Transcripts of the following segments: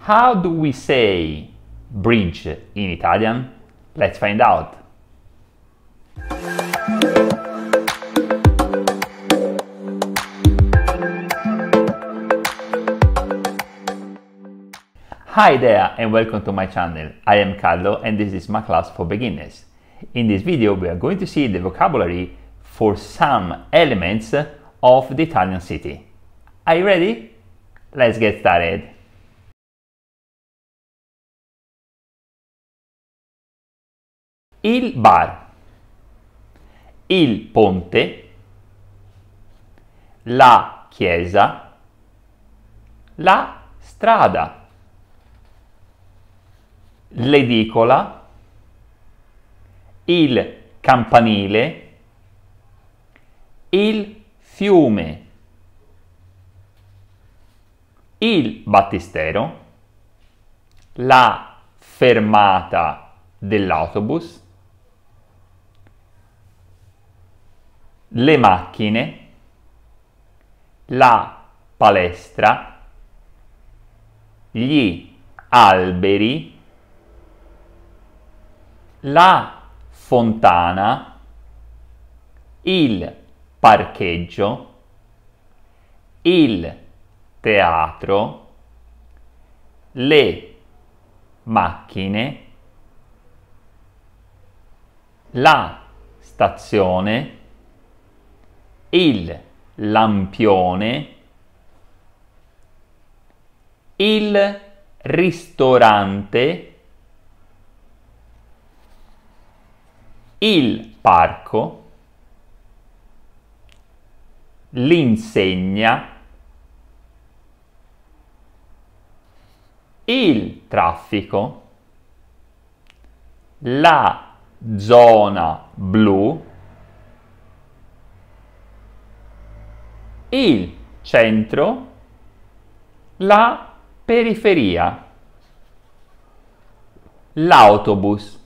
How do we say bridge in Italian? Let's find out. Hi there and welcome to my channel. I am Carlo and this is my class for beginners. In this video we are going to see the vocabulary for some elements of the Italian city. Are you ready? Let's get started. il bar, il ponte, la chiesa, la strada, l'edicola, il campanile, il fiume, il battistero, la fermata dell'autobus, le macchine, la palestra, gli alberi, la fontana, il parcheggio, il teatro, le macchine, la stazione, il lampione, il ristorante, il parco, l'insegna, il traffico, la zona blu, il centro, la periferia, l'autobus.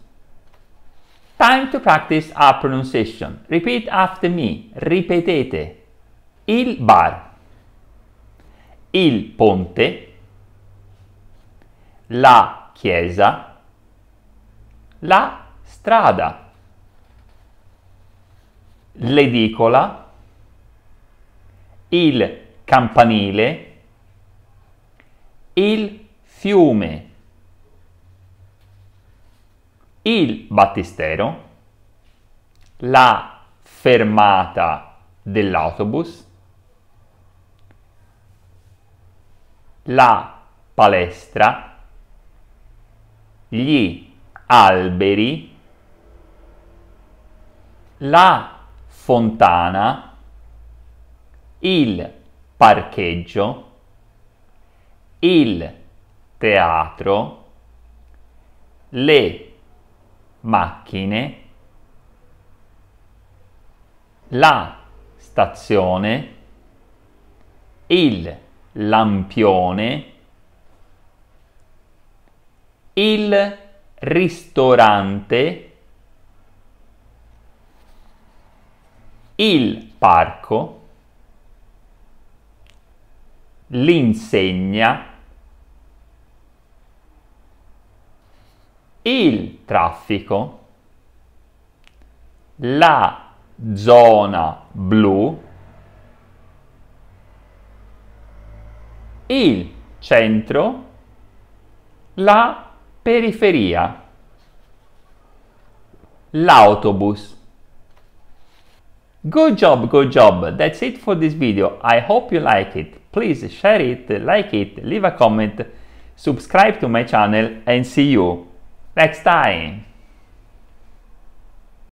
Time to practice our pronunciation. Repeat after me. Ripetete. Il bar. Il ponte. La chiesa. La strada. L'edicola il campanile, il fiume, il battistero, la fermata dell'autobus, la palestra, gli alberi, la fontana, il parcheggio, il teatro, le macchine, la stazione, il lampione, il ristorante, il parco, l'insegna, il traffico, la zona blu, il centro, la periferia, l'autobus. Good job, good job. That's it for this video. I hope you like it. Please share it, like it, leave a comment, subscribe to my channel and see you next time.